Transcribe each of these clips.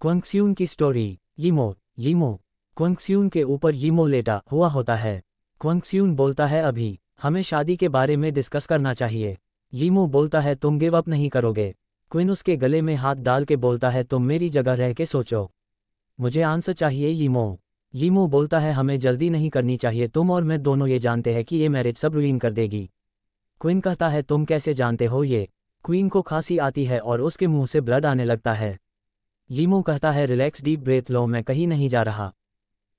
क्वंक्स्यून की स्टोरी यीमो यीमो क्वंक्स्यून के ऊपर यीमो लेटा हुआ होता है क्वंक्स्यून बोलता है अभी हमें शादी के बारे में डिस्कस करना चाहिए यीमो बोलता है तुम गिव अप नहीं करोगे क्विन उसके गले में हाथ डाल के बोलता है तुम मेरी जगह रह के सोचो मुझे आंसर चाहिए यीमो यीमो बोलता है हमें जल्दी नहीं करनी चाहिए तुम और मैं दोनों ये जानते हैं कि ये मैरिज सब रुइन कर देगी क्विन कहता है तुम कैसे जानते हो ये क्वीन को खांसी आती है और उसके मुंह से ब्लड आने लगता है लीमू कहता है रिलैक्स डीप ब्रेथ लो मैं कहीं नहीं जा रहा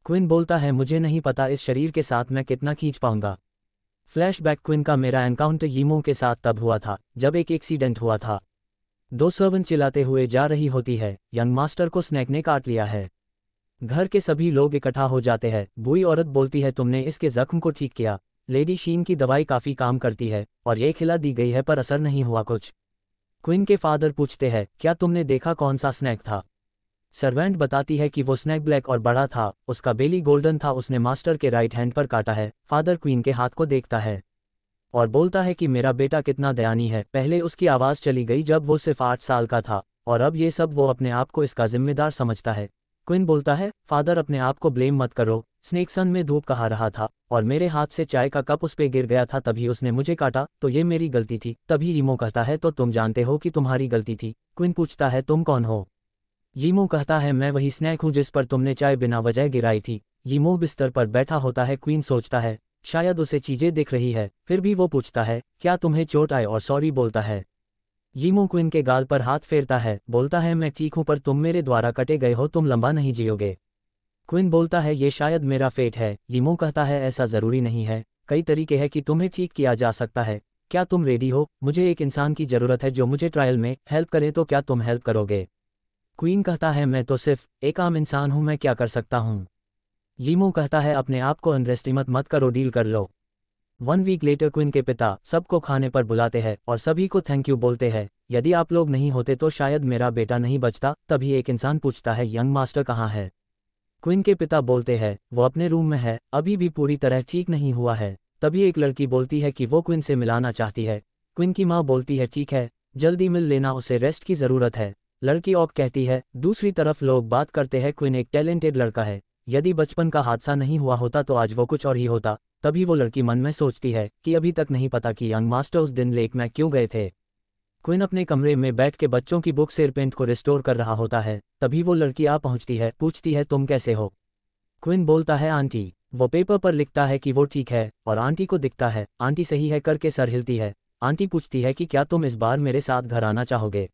क्विन बोलता है मुझे नहीं पता इस शरीर के साथ मैं कितना खींच पाऊंगा फ्लैशबैक क्विन का मेरा एनकाउंटर यीमो के साथ तब हुआ था जब एक एक्सीडेंट हुआ था दो सर्वन चिल्लाते हुए जा रही होती है यंग मास्टर को स्नैक ने काट लिया है घर के सभी लोग इकट्ठा हो जाते हैं बुई औरत बोलती है तुमने इसके जख्म को ठीक किया लेडी शीन की दवाई काफ़ी काम करती है और ये खिला दी गई है पर असर नहीं हुआ कुछ क्विन के फादर पूछते हैं क्या तुमने देखा कौन सा स्नैक था सर्वेंट बताती है कि वो स्नैक ब्लैक और बड़ा था उसका बेली गोल्डन था उसने मास्टर के राइट हैंड पर काटा है फादर क्वीन के हाथ को देखता है और बोलता है कि मेरा बेटा कितना दयानी है पहले उसकी आवाज़ चली गई जब वो सिर्फ आठ साल का था और अब ये सब वो अपने आप को इसका जिम्मेदार समझता है क्विन बोलता है फादर अपने आप को ब्लेम मत करो स्नेक सन में धूप कहा रहा था और मेरे हाथ से चाय का कप उस पर गिर गया था तभी उसने मुझे काटा तो ये मेरी गलती थी तभी यीमो कहता है तो तुम जानते हो कि तुम्हारी गलती थी क्विन पूछता है तुम कौन हो यीमो कहता है मैं वही स्नैक हूँ जिस पर तुमने चाय बिना वजह गिराई थी यीमो बिस्तर पर बैठा होता है क्वीन सोचता है शायद उसे चीजें दिख रही है फिर भी वो पूछता है क्या तुम्हें चोट आए और सॉरी बोलता है यीमो क्विन के गाल पर हाथ फेरता है बोलता है मैं ठीक हूँ पर तुम मेरे द्वारा कटे गए हो तुम लंबा नहीं जियोगे क्विन बोलता है ये शायद मेरा फेट है यीमो कहता है ऐसा ज़रूरी नहीं है कई तरीके हैं कि तुम्हें ठीक किया जा सकता है क्या तुम रेडी हो मुझे एक इंसान की ज़रूरत है जो मुझे ट्रायल में हेल्प करे तो क्या तुम हेल्प करोगे क्वीन कहता है मैं तो सिर्फ एक आम इंसान हूं मैं क्या कर सकता हूं लीमो कहता है अपने आप को अंडरस्टीमत मत करो डील कर लो वन वीक लेटर क्विन के पिता सबको खाने पर बुलाते हैं और सभी को थैंक यू बोलते हैं यदि आप लोग नहीं होते तो शायद मेरा बेटा नहीं बचता तभी एक इंसान पूछता है यंग मास्टर कहाँ है क्विन के पिता बोलते हैं वो अपने रूम में है अभी भी पूरी तरह ठीक नहीं हुआ है तभी एक लड़की बोलती है कि वो क्विन से मिलाना चाहती है क्विन की माँ बोलती है ठीक है जल्दी मिल लेना उसे रेस्ट की ज़रूरत है लड़की ऑक कहती है दूसरी तरफ लोग बात करते हैं क्विन एक टैलेंटेड लड़का है यदि बचपन का हादसा नहीं हुआ होता तो आज वो कुछ और ही होता तभी वो लड़की मन में सोचती है कि अभी तक नहीं पता कि यंग मास्टर उस दिन लेक में क्यों गए थे क्विन अपने कमरे में बैठ के बच्चों की बुक से पेंट को रिस्टोर कर रहा होता है तभी वो लड़की आ पहुंचती है पूछती है तुम कैसे हो क्विन बोलता है आंटी वो पेपर पर लिखता है कि वो ठीक है और आंटी को दिखता है आंटी सही है करके सर हिलती है आंटी पूछती है कि क्या तुम इस बार मेरे साथ घर आना चाहोगे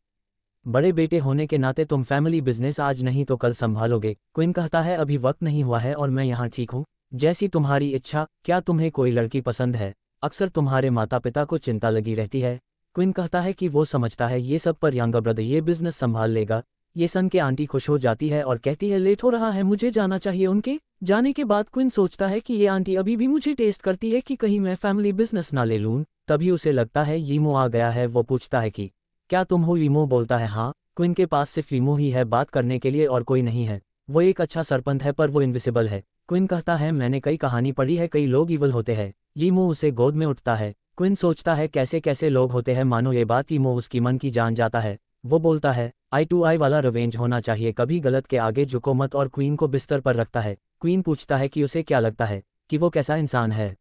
बड़े बेटे होने के नाते तुम फैमिली बिजनेस आज नहीं तो कल संभालोगे क्विन कहता है अभी वक्त नहीं हुआ है और मैं यहाँ ठीक हूँ जैसी तुम्हारी इच्छा क्या तुम्हें कोई लड़की पसंद है अक्सर तुम्हारे माता पिता को चिंता लगी रहती है क्विन कहता है कि वो समझता है ये सब पर यंगर ब्रदर ये बिजनेस संभाल लेगा ये सन के आंटी खुश हो जाती है और कहती है लेट हो रहा है मुझे जाना चाहिए उनके जाने के बाद क्विन सोचता है कि ये आंटी अभी भी मुझे टेस्ट करती है कि कहीं मैं फैमिली बिजनेस ना ले लूँ तभी उसे लगता है यीमो आ गया है वो पूछता है कि क्या तुम हो यीमो बोलता है हाँ क्विन के पास सिर्फ यीमो ही है बात करने के लिए और कोई नहीं है वो एक अच्छा सरपंच है पर वो इनविजिबल है क्विन कहता है मैंने कई कहानी पढ़ी है कई लोग इवल होते हैं यीमो उसे गोद में उठता है क्विन सोचता है कैसे कैसे लोग होते हैं मानो ये बात मो उसकी मन की जान जाता है वो बोलता है आई टू आई वाला रवेंज होना चाहिए कभी गलत के आगे झुको मत और क्वीन को बिस्तर पर रखता है क्वीन पूछता है कि उसे क्या लगता है कि वो कैसा इंसान है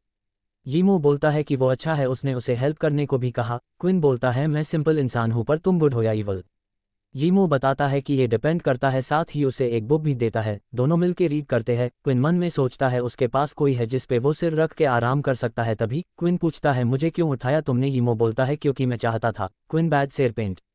यीमो बोलता है कि वो अच्छा है उसने उसे हेल्प करने को भी कहा क्विन बोलता है मैं सिंपल इंसान हूं पर तुम गुड हो या इवल यीमो बताता है कि ये डिपेंड करता है साथ ही उसे एक बुक भी देता है दोनों मिलकर रीड करते हैं क्विन मन में सोचता है उसके पास कोई है जिसपे वो सिर रख के आराम कर सकता है तभी क्विन पूछता है मुझे क्यों उठाया तुमने यीमो बोलता है क्योंकि मैं चाहता था क्विन बैड सेर पेंट